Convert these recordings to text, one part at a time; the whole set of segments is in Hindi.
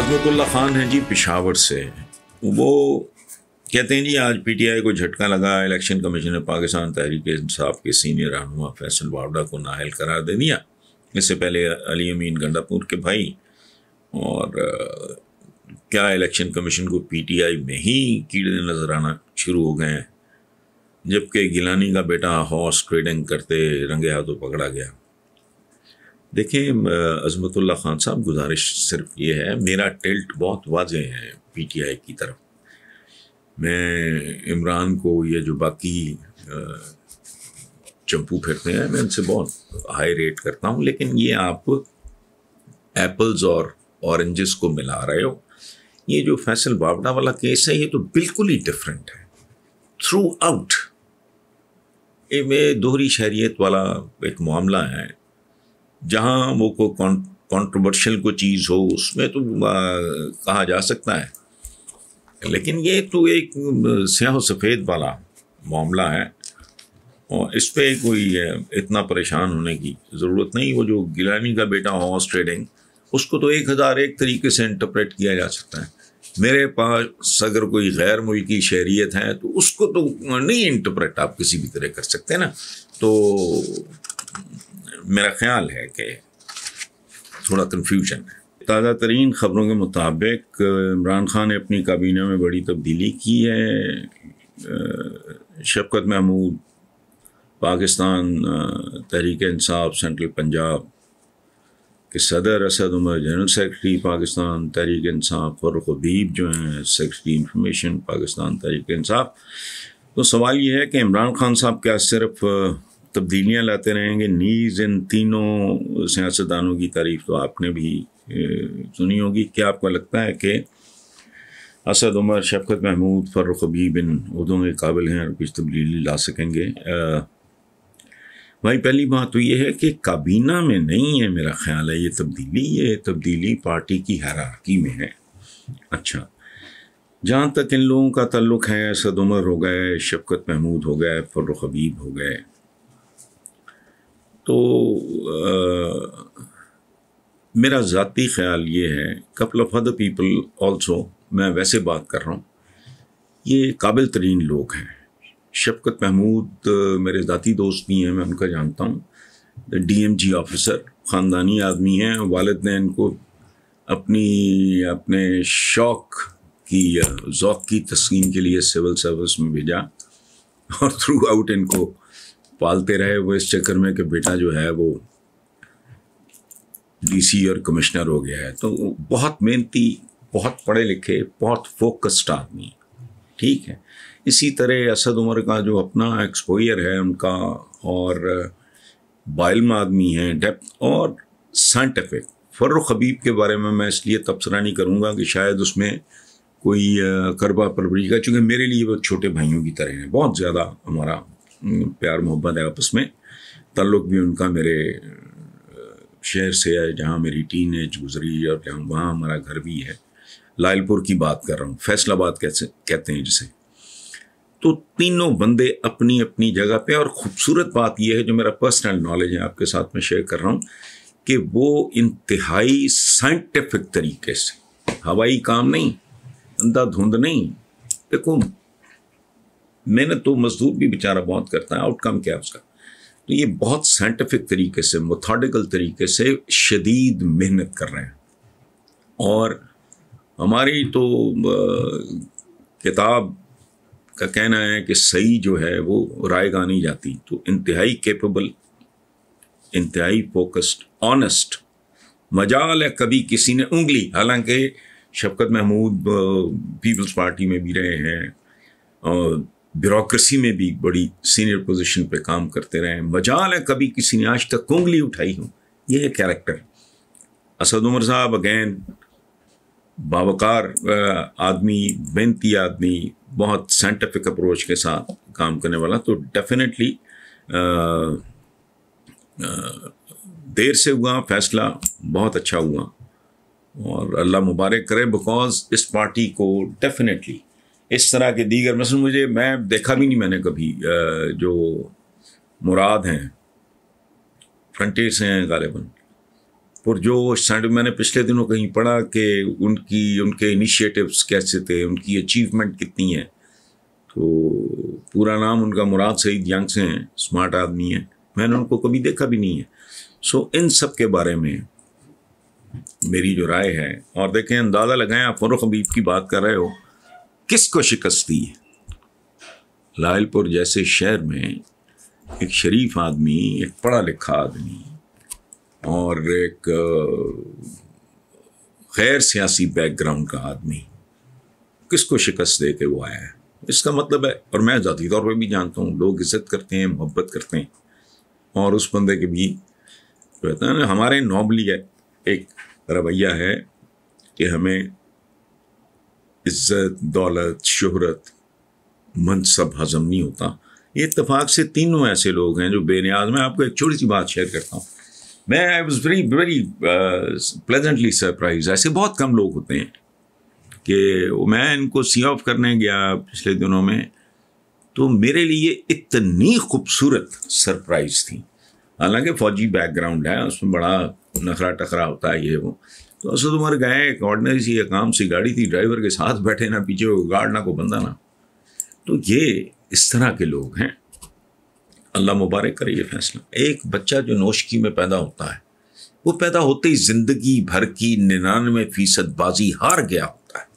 अजमतुल्ला खान हैं जी पिशावर से वो कहते हैं जी आज पीटीआई को झटका लगा इलेक्शन कमीशन ने पाकिस्तान तहरीक इंसाफ के सीनियर रहनुमा फैसल वावडा को नाहल करार दे दिया इससे पहले अली अमीन गंडापुर के भाई और क्या इलेक्शन कमीशन को पीटीआई में ही कीड़े नज़र आना शुरू हो गए हैं जबकि गिलानी का बेटा हॉर्स ट्रेडिंग करते रंगे हाथों पकड़ा गया देखिए अजमतुल्ला खान साहब गुजारिश सिर्फ ये है मेरा टिल्ट बहुत वाज है पीटीआई की तरफ मैं इमरान को ये जो बाकी चंपू फिरते हैं मैं उनसे बहुत हाई रेट करता हूँ लेकिन ये आप एप्पल्स और ऑरेंजेस को मिला रहे हो ये जो फैसल बाबडा वाला केस है ये तो बिल्कुल ही डिफरेंट है थ्रू आउट ये दोहरी शहरीत वाला एक मामला है जहाँ वो को कॉन्ट्रोवर्शियल कोई चीज़ हो उसमें तो कहा जा सकता है लेकिन ये तो एक स्याह सफ़ेद वाला मामला है और इस पर कोई इतना परेशान होने की ज़रूरत नहीं वो जो गिलानी का बेटा हॉर्स ट्रेडिंग उसको तो एक हज़ार एक तरीके से इंटरप्रेट किया जा सकता है मेरे पास अगर कोई गैर मुल्की शहरीत है तो उसको तो नहीं इंटरप्रेट आप किसी भी तरह कर सकते ना तो मेरा ख्याल है कि थोड़ा कन्फ्यूजन है ताज़ा तरीन ख़बरों के मुताबिक इमरान खान ने अपनी काबीना में बड़ी तब्दीली की है शफकत महमूद पाकिस्तान तहरीक इंसाफ सेंट्रल पंजाब के सदर असद उमर जनरल सेक्रेटरी पाकिस्तान तहरीक इंसाफ फरुख हबीब जो हैं सेक्रेटरी इंफॉर्मेशन पाकिस्तान तहरीक इंसाफ तो सवाल ये है कि इमरान खान साहब क्या सिर्फ तब्दीलियां लाते रहेंगे नीज इन तीनों सियासतदानों की तारीफ तो आपने भी सुनी होगी क्या आपको लगता है कि असद उमर शफकत महमूद फ़र्रुख हबीब इन उदों के काबिल हैं और कुछ तब्दीली ला सकेंगे भाई पहली बात तो ये है कि काबीना में नहीं है मेरा ख्याल है ये तब्दीली ये तब्दीली पार्टी की हरारकी में है अच्छा जहाँ तक इन लोगों का तल्लुक है असद उमर हो गए शफकत महमूद हो गए फ़र्रुख हबीब हो गए तो आ, मेरा ज़ाती ख्याल ये है couple of other people also मैं वैसे बात कर रहा हूँ ये काबिल तरीन लोग हैं शफकत महमूद मेरे ज़ाती दोस्त भी हैं मैं उनका जानता हूँ डी एम जी ऑफिसर ख़ानदानी आदमी हैं वालद ने इनको अपनी अपने शौक की या की तस्कीन के लिए सिविल सर्विस में भेजा और थ्रू आउट इनको पालते रहे वो इस चक्कर में कि बेटा जो है वो डीसी और कमिश्नर हो गया है तो बहुत मेहनती बहुत पढ़े लिखे बहुत फोकस्ड आदमी ठीक है इसी तरह असद उमर का जो अपना एक्सपोयर है उनका और बाइल्म आदमी है डेप्थ और साइंटिफिक फ़र्रुख हबीब के बारे में मैं इसलिए तबसरा नहीं करूँगा कि शायद उसमें कोई करबा परवरी का चूँकि मेरे लिए वो छोटे भाइयों की तरह हैं बहुत ज़्यादा हमारा प्यार मोहब्बत है आपस में तल्लुक भी उनका मेरे शहर से है जहाँ मेरी टीन एज गुजरी और जहाँ वहाँ हमारा घर भी है लालपुर की बात कर रहा हूँ फैसलाबाद कैसे कहते हैं जिसे तो तीनों बंदे अपनी अपनी जगह पे और ख़ूबसूरत बात यह है जो मेरा पर्सनल नॉलेज है आपके साथ में शेयर कर रहा हूँ कि वो इंतहाई साइंटिफिक तरीके से हवाई काम नहीं अंधा धुंध नहीं देखो मेहनत तो मजदूर भी बेचारा बहुत करता है आउटकम क्या है उसका तो ये बहुत साइंटिफिक तरीके से मोथाडिकल तरीके से शदीद मेहनत कर रहे हैं और हमारी तो किताब का कहना है कि सही जो है वो रायगा नहीं जाती तो इंतहाई केपेबल इंतहाई फोकस्ड ऑनेस्ट मजाल है कभी किसी ने उंगली हालांकि शफकत महमूद पीपल्स पार्टी में भी रहे हैं और ब्यूरोसी में भी बड़ी सीनियर पोजीशन पे काम करते रहे मजाल है कभी किसी ने आज तक कुंगली उठाई हो ये है कैरेक्टर असद उमर साहब अगैन बावकार आदमी बेनती आदमी बहुत साइंटिफिक अप्रोच के साथ काम करने वाला तो डेफिनेटली देर से हुआ फैसला बहुत अच्छा हुआ और अल्लाह मुबारक करे बिकॉज इस पार्टी को डेफिनेटली इस तरह के दीगर मसल मुझे मैं देखा भी नहीं मैंने कभी जो मुराद हैं फ्रंटियर्स हैं गालिबा जो सेंड मैंने पिछले दिनों कहीं पढ़ा कि उनकी उनके इनिशिएटिव्स कैसे थे उनकी अचीवमेंट कितनी है तो पूरा नाम उनका मुराद सईद यंग से हैं स्मार्ट आदमी हैं मैंने उनको कभी देखा भी नहीं है सो इन सब के बारे में मेरी जो राय है और देखें अंदाज़ा लगाएं आप फरुख हबीब की बात कर रहे हो किसको शिकस्त दी लायलपुर जैसे शहर में एक शरीफ आदमी एक पढ़ा लिखा आदमी और एक गैर सियासी बैकग्राउंड का आदमी किसको शिकस्त दे के वो आया है इसका मतलब है और मैं ज़ाती तौर पर भी जानता हूँ लोग इज्जत करते हैं मोहब्बत करते हैं और उस बंदे के भी तो कहते हैं हमारे नॉबली है एक रवैया है कि हमें इज्जत दौलत शहरत मनसब हजम नहीं होता ये इतफाक से तीनों ऐसे लोग हैं जो बेनियाज मैं आपको एक छोटी सी बात शेयर करता हूँ मैं I was very very pleasantly surprise ऐसे बहुत कम लोग होते हैं कि मैं इनको सी ऑफ करने गया पिछले दिनों में तो मेरे लिए इतनी खूबसूरत सरप्राइज थी हालांकि फ़ौजी बैकग्राउंड है उसमें बड़ा नखरा टकरा होता है ये वो तो असद उमर गए एक ऑर्डनरी सी काम सी गाड़ी थी ड्राइवर के साथ बैठे ना पीछे गाड़ ना को बंदा ना तो ये इस तरह के लोग हैं अल्लाह मुबारक करे ये फैसला एक बच्चा जो नौशकी में पैदा होता है वो पैदा होते ही जिंदगी भर की निन्यानवे फीसद बाजी हार गया होता है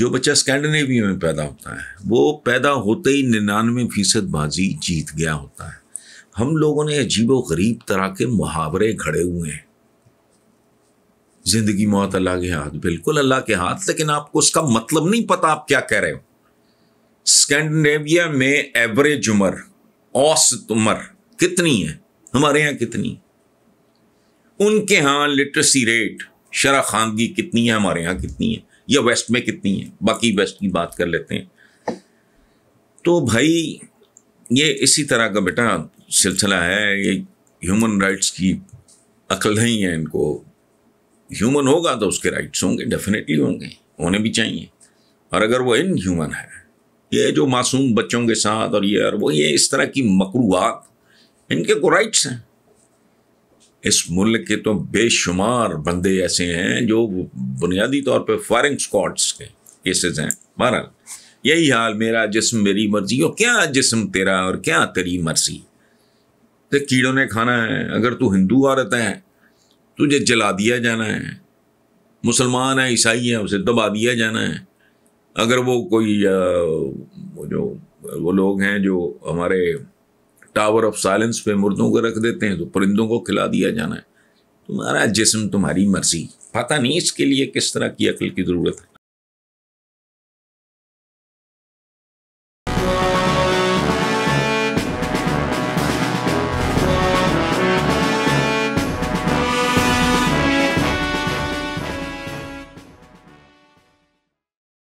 जो बच्चा स्कैंडिनेविया में पैदा होता है वो पैदा होते ही निन्यानवे फीसद बाजी जीत गया होता है हम लोगों ने अजीब गरीब तरह के मुहावरे खड़े हुए हैं जिंदगी मौत अल्लाह के हाथ बिल्कुल अल्लाह के हाथ लेकिन आपको उसका मतलब नहीं पता आप क्या कह रहे हो स्कैंडिनेविया में एवरेज उम्र औसत उम्र कितनी है हमारे यहां कितनी है? उनके यहां लिटरेसी रेट शरा खानगी कितनी है हमारे यहां कितनी है या वेस्ट में कितनी है बाकी वेस्ट की बात कर लेते हैं तो भाई ये इसी तरह का बेटा सिलसिला है ये ह्यूमन राइट्स की अकल नहीं है इनको ह्यूमन होगा तो उसके राइट्स होंगे डेफिनेटली होंगे होने भी चाहिए और अगर वो इन ह्यूमन है ये जो मासूम बच्चों के साथ और ये और वो ये इस तरह की मकरूआत इनके को राइट्स हैं इस मुल्क के तो बेशुमार बंदे ऐसे हैं जो बुनियादी तौर पे फॉरिंग स्कॉट्स के केसेस हैं बहरहाल यही हाल मेरा जिसम मेरी मर्जी और क्या जिसम तेरा और क्या तेरी मर्जी तो कीड़ों ने खाना है अगर तू हिंदू औरत है तुझे जला दिया जाना है मुसलमान है ईसाई है उसे दबा दिया जाना है अगर वो कोई जो वो लोग हैं जो हमारे टावर ऑफ साइलेंस पे मुर्दों को रख देते हैं तो परिंदों को खिला दिया जाना है तुम्हारा जिसम तुम्हारी मर्जी पता नहीं इसके लिए किस तरह की अकल की ज़रूरत है